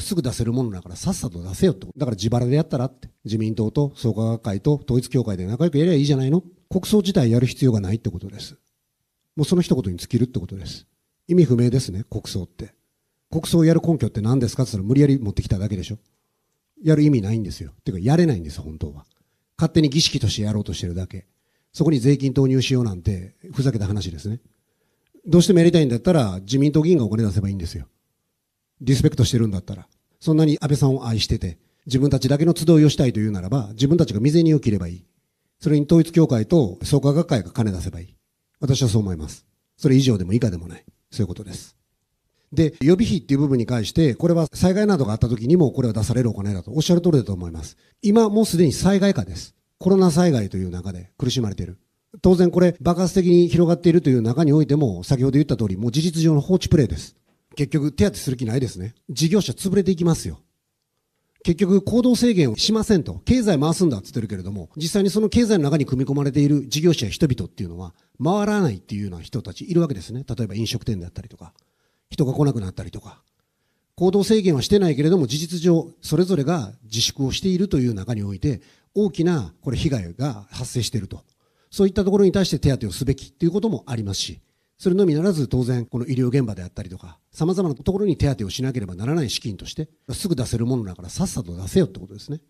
すぐ出せるものだからさっさと出せよって。だから自腹でやったらって。自民党と創価学会と統一教会で仲良くやりゃいいじゃないの国葬自体やる必要がないってことです。もうその一言に尽きるってことです。意味不明ですね、国葬って。国葬をやる根拠って何ですかって言ったら無理やり持ってきただけでしょ。やる意味ないんですよ。てかやれないんです、本当は。勝手に儀式としてやろうとしてるだけ。そこに税金投入しようなんて、ふざけた話ですね。どうしてもやりたいんだったら、自民党議員がお金出せばいいんですよ。リスペクトしてるんだったら、そんなに安倍さんを愛してて、自分たちだけの集いをしたいというならば、自分たちが未然に起きればいい。それに統一協会と創価学会が金出せばいい。私はそう思います。それ以上でも以下でもない。そういうことです。で、予備費っていう部分に関して、これは災害などがあった時にもこれは出されるお金だとおっしゃる通りだと思います。今もうすでに災害下です。コロナ災害という中で苦しまれている。当然これ爆発的に広がっているという中においても、先ほど言った通り、もう事実上の放置プレイです。結局手当する気ないですね。事業者潰れていきますよ。結局行動制限をしませんと、経済回すんだって言ってるけれども、実際にその経済の中に組み込まれている事業者や人々っていうのは、回らないっていうような人たちいるわけですね。例えば飲食店であったりとか、人が来なくなったりとか。行動制限はしてないけれども、事実上、それぞれが自粛をしているという中において、大きなこれ被害が発生していると。そういったところに対して手当をすべきということもありますし。それのみならず当然この医療現場であったりとかさまざまなところに手当てをしなければならない資金としてすぐ出せるものだからさっさと出せよってことですね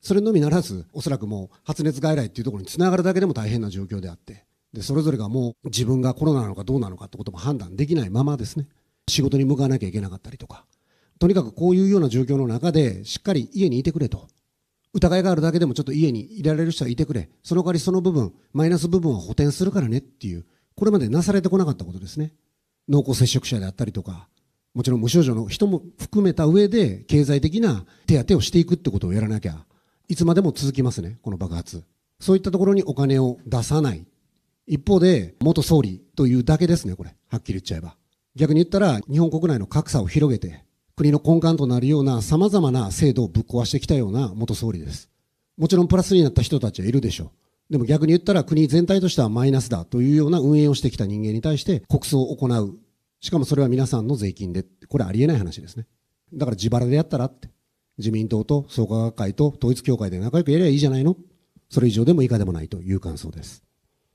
それのみならずおそらくもう発熱外来っていうところにつながるだけでも大変な状況であってでそれぞれがもう自分がコロナなのかどうなのかってことも判断できないままですね仕事に向かわなきゃいけなかったりとかとにかくこういうような状況の中でしっかり家にいてくれと疑いがあるだけでもちょっと家にいられる人はいてくれその代わりその部分マイナス部分は補填するからねっていうこれまでなされてこなかったことですね。濃厚接触者であったりとか、もちろん無症状の人も含めた上で、経済的な手当をしていくってことをやらなきゃ、いつまでも続きますね、この爆発。そういったところにお金を出さない。一方で、元総理というだけですね、これ。はっきり言っちゃえば。逆に言ったら、日本国内の格差を広げて、国の根幹となるような様々な制度をぶっ壊してきたような元総理です。もちろんプラスになった人たちはいるでしょう。でも逆に言ったら国全体としてはマイナスだというような運営をしてきた人間に対して国葬を行う。しかもそれは皆さんの税金で。これありえない話ですね。だから自腹でやったらって。自民党と創価学会と統一協会で仲良くやりゃいいじゃないのそれ以上でも以下でもないという感想です。